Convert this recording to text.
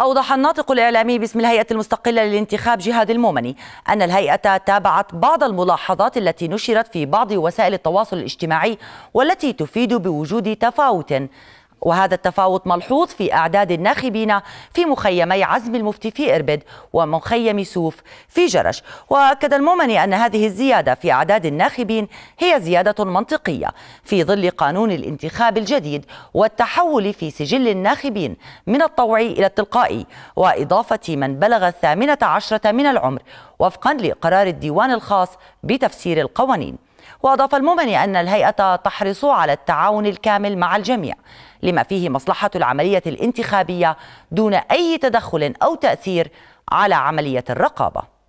أوضح الناطق الإعلامي باسم الهيئة المستقلة للانتخاب جهاد المومني أن الهيئة تابعت بعض الملاحظات التي نشرت في بعض وسائل التواصل الاجتماعي والتي تفيد بوجود تفاوت وهذا التفاوت ملحوظ في أعداد الناخبين في مخيمي عزم المفتي في إربد ومخيم سوف في جرش وأكد المؤمن أن هذه الزيادة في أعداد الناخبين هي زيادة منطقية في ظل قانون الانتخاب الجديد والتحول في سجل الناخبين من الطوعي إلى التلقائي وإضافة من بلغ الثامنة عشرة من العمر وفقا لقرار الديوان الخاص بتفسير القوانين وأضاف الممني أن الهيئة تحرص على التعاون الكامل مع الجميع لما فيه مصلحة العملية الانتخابية دون أي تدخل أو تأثير على عملية الرقابة